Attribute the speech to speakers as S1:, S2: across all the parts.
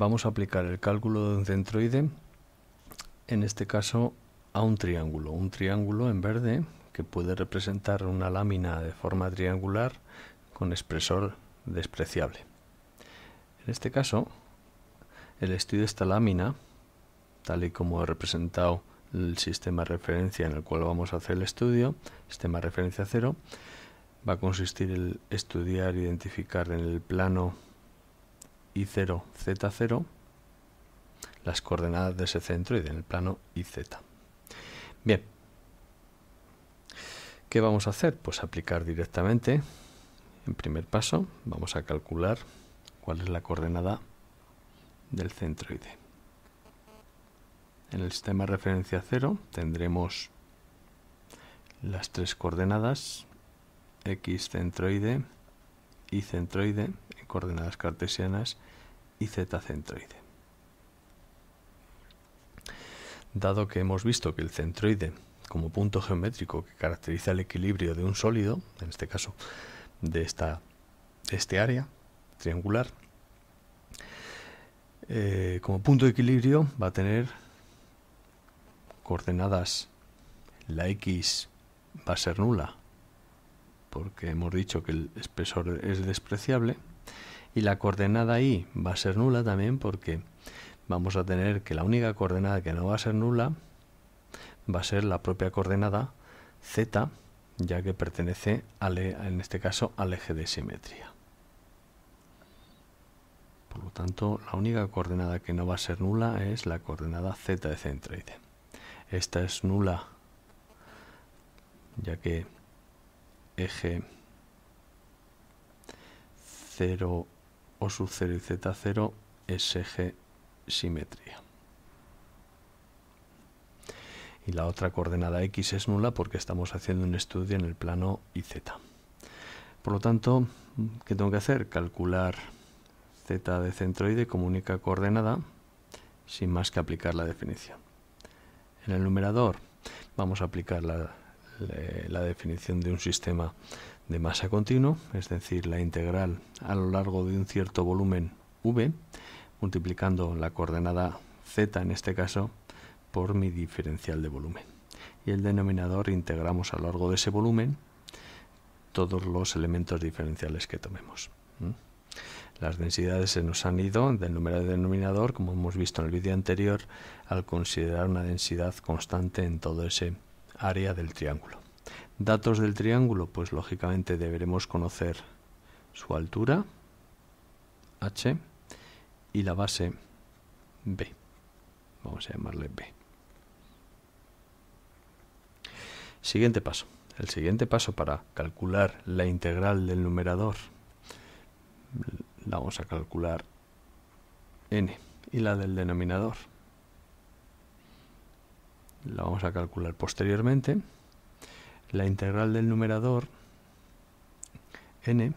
S1: vamos a aplicar el cálculo de un centroide, en este caso a un triángulo. Un triángulo en verde que puede representar una lámina de forma triangular con expresor despreciable. En este caso, el estudio de esta lámina, tal y como he representado el sistema de referencia en el cual vamos a hacer el estudio, sistema de referencia cero, va a consistir en estudiar, e identificar en el plano y0, Z0, las coordenadas de ese centro y el plano z Bien, ¿qué vamos a hacer? Pues aplicar directamente, en primer paso, vamos a calcular cuál es la coordenada del centroide. En el sistema referencia 0 tendremos las tres coordenadas, x centroide, y centroide, coordenadas cartesianas y z centroide. Dado que hemos visto que el centroide, como punto geométrico que caracteriza el equilibrio de un sólido, en este caso de, esta, este área triangular, eh, como punto de equilibrio va a tener coordenadas, la x va a ser nula, porque hemos dicho que el espesor es despreciable, y la coordenada y va a ser nula también porque vamos a tener que la única coordenada que no va a ser nula va a ser la propia coordenada z, ya que pertenece al, e, en este caso al eje de simetría. Por lo tanto, la única coordenada que no va a ser nula es la coordenada z de centroide. Esta es nula, ya que eje 0 o sub 0 y Z0 es eje simetría. Y la otra coordenada X es nula porque estamos haciendo un estudio en el plano y z. Por lo tanto, ¿qué tengo que hacer? Calcular Z de centroide como única coordenada sin más que aplicar la definición. En el numerador vamos a aplicar la, la definición de un sistema de masa continua, es decir, la integral a lo largo de un cierto volumen v, multiplicando la coordenada z en este caso por mi diferencial de volumen. Y el denominador integramos a lo largo de ese volumen todos los elementos diferenciales que tomemos. Las densidades se nos han ido del número de denominador, como hemos visto en el vídeo anterior, al considerar una densidad constante en todo ese área del triángulo. Datos del triángulo, pues lógicamente deberemos conocer su altura, h, y la base b. Vamos a llamarle b. Siguiente paso. El siguiente paso para calcular la integral del numerador la vamos a calcular n y la del denominador la vamos a calcular posteriormente la integral del numerador n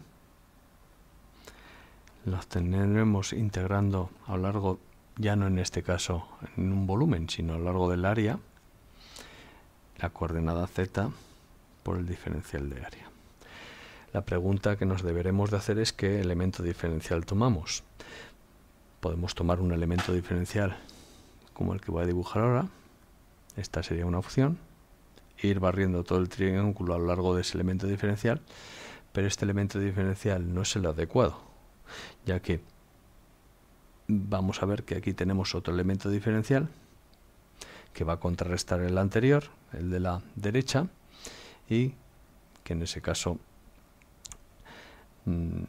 S1: la tenemos integrando a lo largo, ya no en este caso en un volumen, sino a lo largo del área, la coordenada z por el diferencial de área. La pregunta que nos deberemos de hacer es qué elemento diferencial tomamos. Podemos tomar un elemento diferencial como el que voy a dibujar ahora, esta sería una opción, ir barriendo todo el triángulo a lo largo de ese elemento diferencial, pero este elemento diferencial no es el adecuado, ya que vamos a ver que aquí tenemos otro elemento diferencial que va a contrarrestar el anterior, el de la derecha, y que en ese caso, mm,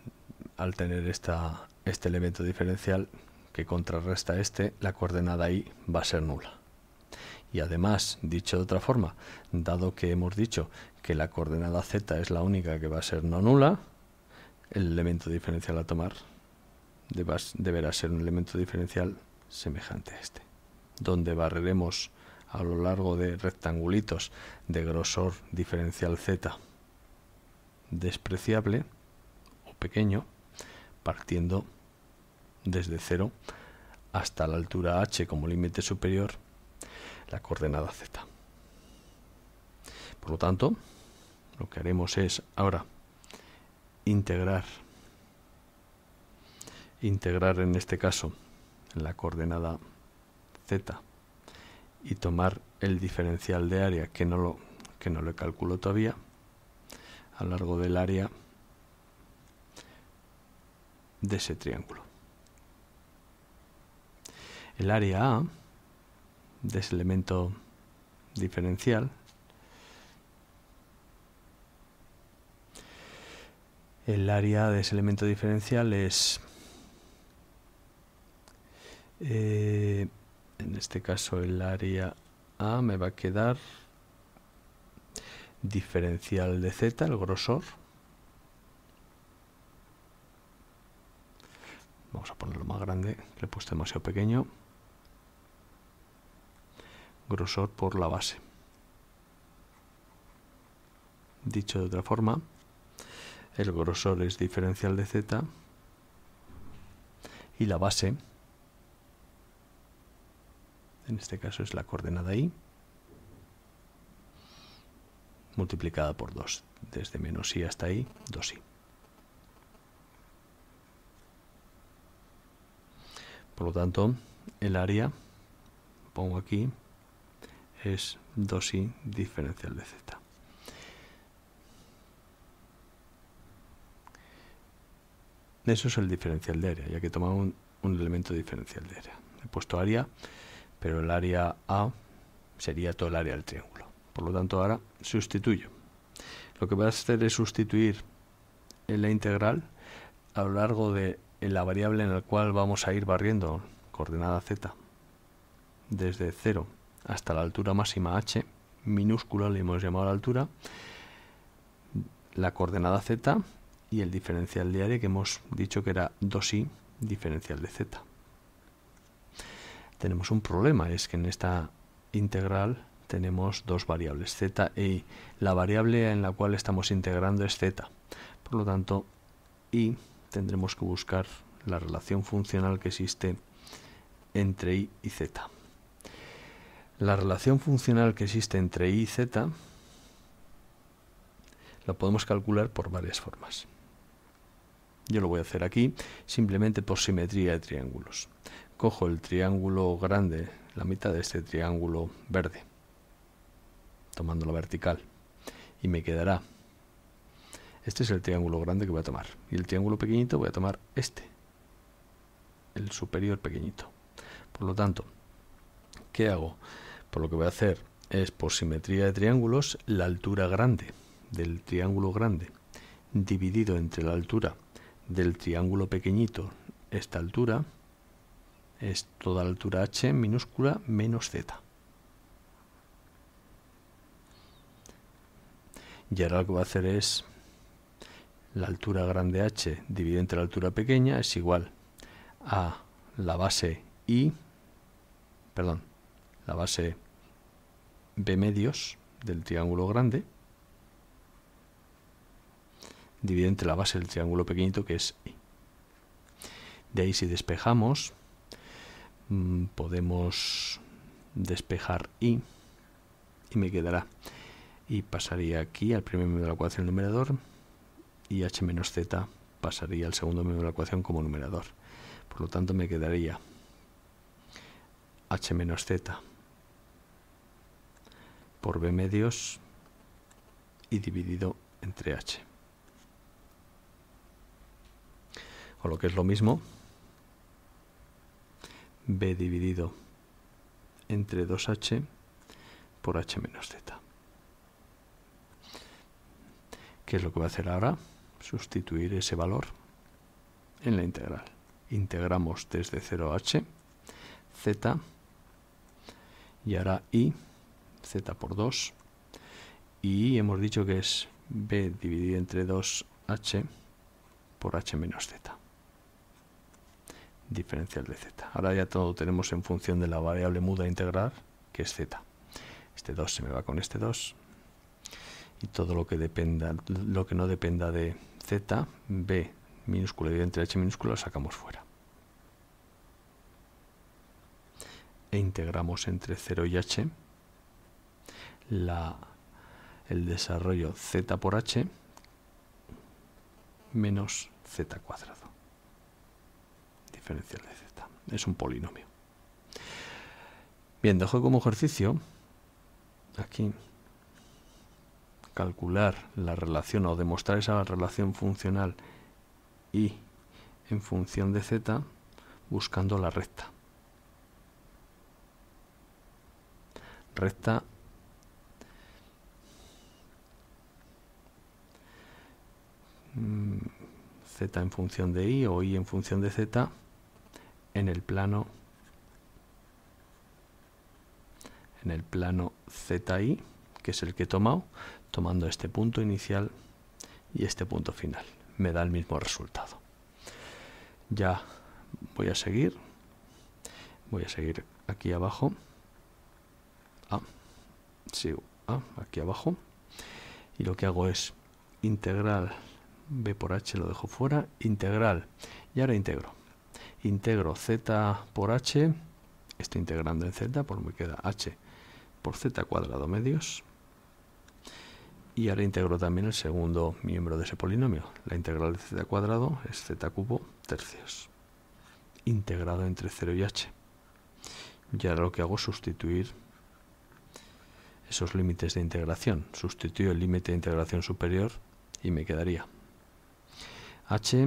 S1: al tener esta, este elemento diferencial que contrarresta este, la coordenada i va a ser nula. Y además, dicho de otra forma, dado que hemos dicho que la coordenada z es la única que va a ser no nula, el elemento diferencial a tomar deberá ser un elemento diferencial semejante a este, donde barreremos a lo largo de rectangulitos de grosor diferencial z despreciable o pequeño, partiendo desde 0 hasta la altura h como límite superior la coordenada z. Por lo tanto, lo que haremos es ahora integrar integrar en este caso la coordenada z y tomar el diferencial de área que no lo que no lo calculo todavía a lo largo del área de ese triángulo. El área A de ese elemento diferencial. El área de ese elemento diferencial es, eh, en este caso el área A me va a quedar diferencial de Z, el grosor. Vamos a ponerlo más grande, le he demasiado pequeño grosor por la base. Dicho de otra forma, el grosor es diferencial de z y la base, en este caso es la coordenada y, multiplicada por 2, desde menos i hasta i, 2i. Por lo tanto, el área, pongo aquí es 2i diferencial de z. Eso es el diferencial de área, ya que tomamos un, un elemento diferencial de área. He puesto área, pero el área A sería todo el área del triángulo. Por lo tanto, ahora sustituyo. Lo que voy a hacer es sustituir en la integral a lo largo de la variable en la cual vamos a ir barriendo coordenada z desde 0 hasta la altura máxima h, minúscula le hemos llamado la altura, la coordenada z y el diferencial de área que hemos dicho que era 2i diferencial de z. Tenemos un problema, es que en esta integral tenemos dos variables, z e i. La variable en la cual estamos integrando es z, por lo tanto, y tendremos que buscar la relación funcional que existe entre i y z la relación funcional que existe entre I y Z la podemos calcular por varias formas. Yo lo voy a hacer aquí simplemente por simetría de triángulos. Cojo el triángulo grande, la mitad de este triángulo verde, tomando la vertical, y me quedará. Este es el triángulo grande que voy a tomar. Y el triángulo pequeñito voy a tomar este, el superior pequeñito. Por lo tanto, ¿qué hago? Por lo que voy a hacer es por simetría de triángulos la altura grande del triángulo grande dividido entre la altura del triángulo pequeñito, esta altura, es toda la altura h minúscula menos z. Y ahora lo que voy a hacer es la altura grande h dividida entre la altura pequeña es igual a la base i, perdón, la base B medios del triángulo grande, divide entre la base del triángulo pequeñito que es I. De ahí si despejamos, mm, podemos despejar I y me quedará. Y pasaría aquí al primer miembro de la ecuación el numerador y h menos z pasaría al segundo miembro de la ecuación como numerador. Por lo tanto me quedaría h menos z por b medios y dividido entre h. O lo que es lo mismo, b dividido entre 2h por h menos z. ¿Qué es lo que va a hacer ahora? Sustituir ese valor en la integral. Integramos desde 0 a h, z, y ahora i z por 2 y hemos dicho que es b dividido entre 2h por h menos z diferencial de z. Ahora ya todo tenemos en función de la variable muda a integrar, que es z. Este 2 se me va con este 2. Y todo lo que dependa, lo que no dependa de z, b minúscula dividido entre h minúscula lo sacamos fuera. E integramos entre 0 y h el desarrollo z por h menos z cuadrado. Diferencial de z. Es un polinomio. Bien, dejo como ejercicio aquí calcular la relación o demostrar esa relación funcional y en función de z buscando la recta. Recta z en función de i o i en función de z en el plano en el plano ZI, que es el que he tomado, tomando este punto inicial y este punto final. Me da el mismo resultado. Ya voy a seguir. Voy a seguir aquí abajo. Ah, sigo. Ah, aquí abajo. Y lo que hago es integral b por h lo dejo fuera, integral. Y ahora integro. Integro z por h, estoy integrando en z, por me queda h por z cuadrado medios. Y ahora integro también el segundo miembro de ese polinomio. La integral de z cuadrado es z cubo tercios. Integrado entre 0 y h. Y ahora lo que hago es sustituir esos límites de integración. Sustituyo el límite de integración superior y me quedaría h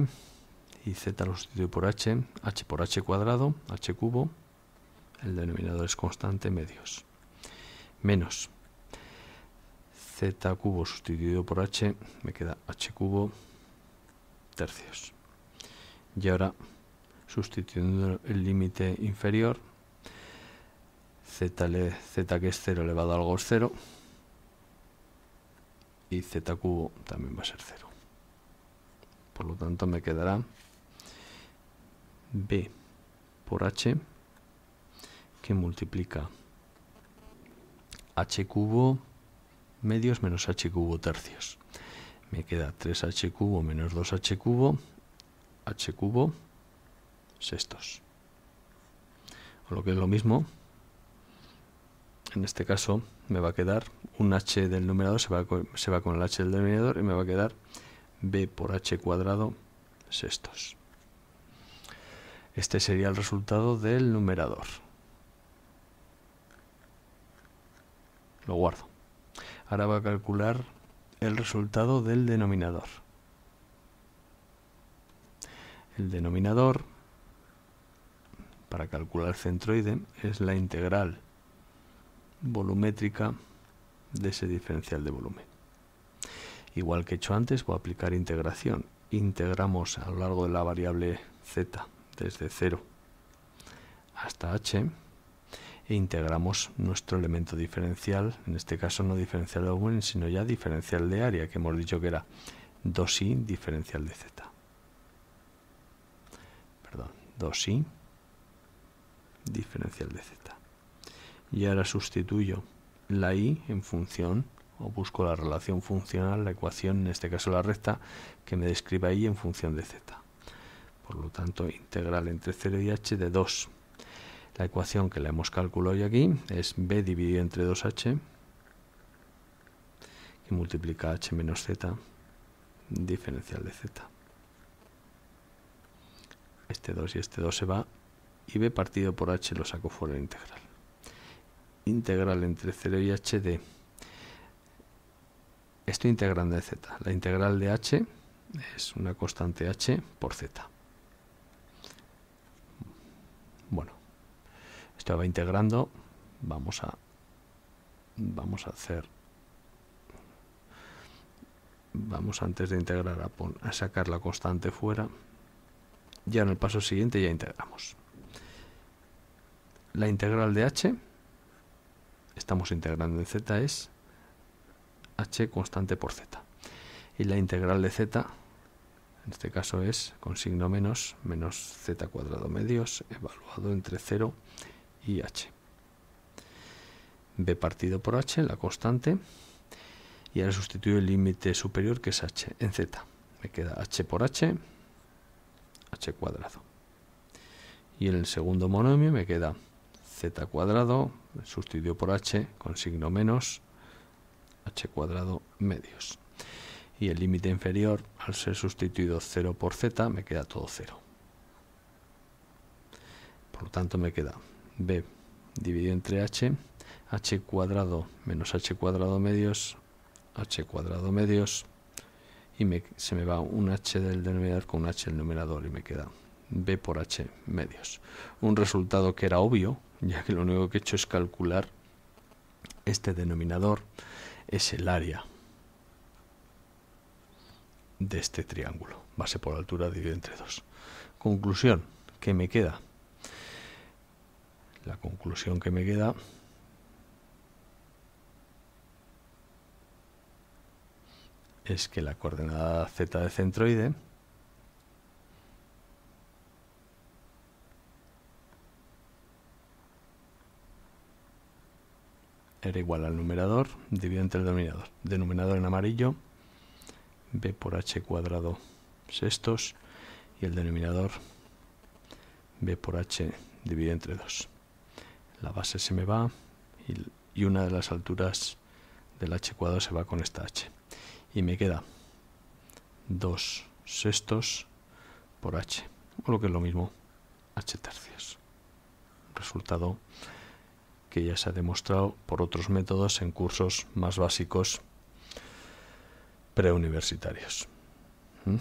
S1: y z lo sustituyo por h, h por h cuadrado, h cubo, el denominador es constante, medios, menos z cubo sustituido por h, me queda h cubo tercios. Y ahora, sustituyendo el límite inferior, z, que es 0 elevado a algo es 0, y z cubo también va a ser 0 por lo tanto me quedará b por h que multiplica h cubo medios menos h cubo tercios. Me queda 3h cubo menos 2h cubo, h cubo sextos. O lo que es lo mismo, en este caso me va a quedar un h del numerador, se va, se va con el h del denominador y me va a quedar b por h cuadrado sextos. Este sería el resultado del numerador. Lo guardo. Ahora va a calcular el resultado del denominador. El denominador, para calcular el centroide, es la integral volumétrica de ese diferencial de volumen. Igual que he hecho antes, voy a aplicar integración. Integramos a lo largo de la variable z desde 0 hasta h e integramos nuestro elemento diferencial, en este caso no diferencial de volumen, sino ya diferencial de área, que hemos dicho que era 2i diferencial de z. Perdón, 2i diferencial de z. Y ahora sustituyo la i en función o busco la relación funcional, la ecuación, en este caso la recta, que me describa ahí en función de z. Por lo tanto, integral entre 0 y h de 2. La ecuación que la hemos calculado hoy aquí es b dividido entre 2h, que multiplica h menos z, diferencial de z. Este 2 y este 2 se va, y b partido por h lo saco fuera de integral. Integral entre 0 y h de estoy integrando de z. La integral de h es una constante h por z. Bueno, esto va integrando. Vamos a, vamos a hacer... Vamos antes de integrar a, sacar la constante fuera. Ya en el paso siguiente ya integramos. La integral de h, estamos integrando en z, es h constante por z. Y la integral de z, en este caso es con signo menos, menos z cuadrado medios, evaluado entre 0 y h. b partido por h, la constante, y ahora sustituyo el límite superior que es h en z. Me queda h por h, h cuadrado. Y en el segundo monomio me queda z cuadrado, sustituyo por h con signo menos, h cuadrado medios. Y el límite inferior, al ser sustituido 0 por z, me queda todo 0. Por lo tanto, me queda b dividido entre h, h cuadrado menos h cuadrado medios, h cuadrado medios, y se me va un h del denominador con un h del numerador y me queda b por h medios. Un resultado que era obvio, ya que lo único que he hecho es calcular este denominador es el área de este triángulo. Base por altura dividido entre 2. Conclusión, ¿qué me queda? La conclusión que me queda es que la coordenada z de centroide era igual al numerador dividido entre el denominador. Denominador en amarillo, b por h cuadrado sextos y el denominador b por h dividido entre 2. La base se me va y, una de las alturas del h cuadrado se va con esta h. Y me queda 2 sextos por h, o lo que es lo mismo, h tercios. Resultado que ya se ha demostrado por otros métodos en cursos más básicos preuniversitarios. ¿Mm?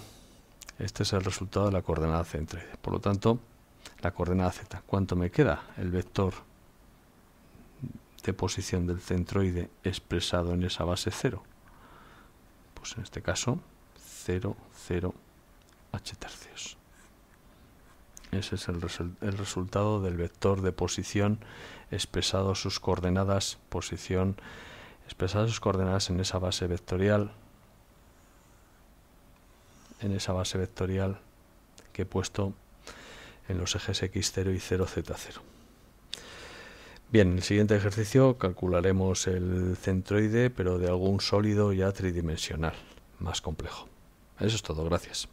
S1: Este es el resultado de la coordenada centroide. Por lo tanto, la coordenada Z. ¿Cuánto me queda? El vector de posición del centroide expresado en esa base 0. Pues en este caso, 0, 0, h tercios. Ese es el, el, resultado del vector de posición expresado sus coordenadas, posición expresadas sus coordenadas en esa base vectorial, en esa base vectorial que he puesto en los ejes x0 y 0z0. Bien, en el siguiente ejercicio calcularemos el centroide, pero de algún sólido ya tridimensional, más complejo. Eso es todo, gracias.